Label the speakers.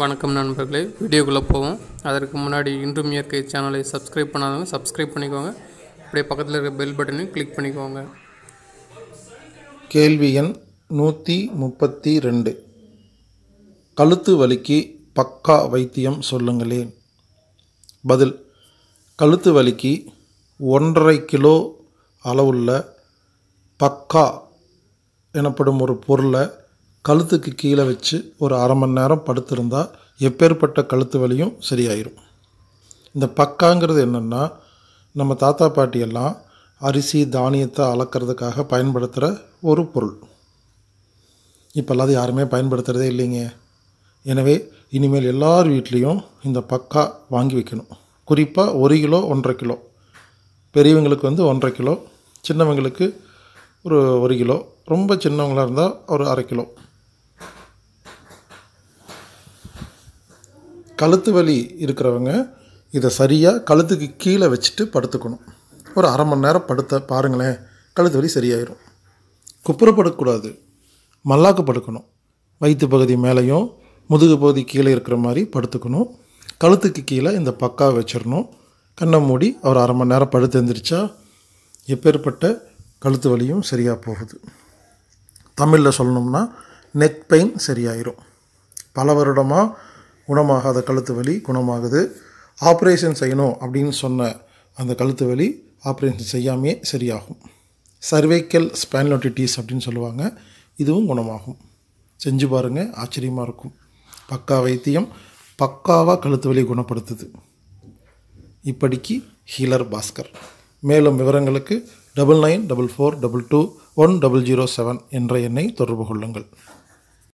Speaker 1: வணக்கம் நண்பர்களே வீடியோக்குள்ளே போவோம் அதற்கு முன்னாடி இன்றும் இயற்கை சேனலை சப்ஸ்கிரைப் பண்ணாதவங்க சப்ஸ்கிரைப் பண்ணிக்கோங்க அப்படியே பக்கத்தில் இருக்கிற பெல் பட்டனையும் கிளிக் பண்ணிக்கோங்க
Speaker 2: கேள்வி எண் நூற்றி முப்பத்தி ரெண்டு கழுத்து வலிக்கு பக்கா வைத்தியம் சொல்லுங்களேன் பதில் கழுத்து வலிக்கு ஒன்றரை கிலோ அளவுள்ள பக்கா எனப்படும் ஒரு பொருளை கழுத்துக்கு கீழே வச்சு ஒரு அரை மணி நேரம் படுத்திருந்தால் எப்பேற்பட்ட கழுத்து வலியும் சரியாயிரும் இந்த பக்காங்கிறது என்னென்னா நம்ம தாத்தா பாட்டியெல்லாம் அரிசி தானியத்தை அளக்கிறதுக்காக பயன்படுத்துகிற ஒரு பொருள் இப்போல்லாம் அது யாருமே பயன்படுத்துகிறதே இல்லைங்க எனவே இனிமேல் எல்லார் வீட்லேயும் இந்த பக்கா வாங்கி வைக்கணும் குறிப்பாக ஒரு கிலோ ஒன்றரை கிலோ பெரியவங்களுக்கு வந்து ஒன்றரை கிலோ சின்னவங்களுக்கு ஒரு ஒரு கிலோ ரொம்ப சின்னவங்களாக இருந்தால் ஒரு அரை கிலோ கழுத்து வலி இருக்கிறவங்க இதை சரியாக கழுத்துக்கு கீழே வச்சுட்டு படுத்துக்கணும் ஒரு அரை மணி நேரம் படுத்த பாருங்களேன் கழுத்து வலி சரியாயிடும் குப்புறப்படக்கூடாது மல்லாக்க படுக்கணும் வயிற்று பகுதி மேலேயும் முதுகு பகுதி கீழே இருக்கிற மாதிரி படுத்துக்கணும் கழுத்துக்கு கீழே இந்த பக்கா வச்சிடணும் கண்ணை மூடி அவர் அரை மணி நேரம் படுத்து எழுந்திரிச்சா எப்பேற்பட்ட கழுத்து வலியும் சரியாக போகுது தமிழில் சொல்லணும்னா நெக் பெயின் சரியாயிரும் பல வருடமாக குணமாகாத கழுத்து வலி குணமாகுது ஆப்ரேஷன் செய்யணும் அப்படின்னு சொன்ன அந்த கழுத்து வலி ஆப்ரேஷன் செய்யாமையே சரியாகும் சர்வைக்கல் ஸ்பேனோட்டிட்டிஸ் அப்படின்னு சொல்லுவாங்க இதுவும் குணமாகும் செஞ்சு பாருங்கள் ஆச்சரியமாக இருக்கும் பக்கா வைத்தியம் பக்காவாக கழுத்து வலி குணப்படுத்துது இப்படிக்கு ஹீலர் பாஸ்கர் மேலும் விவரங்களுக்கு double nine double four double two one double zero seven என்ற எண்ணை தொடர்பு கொள்ளுங்கள்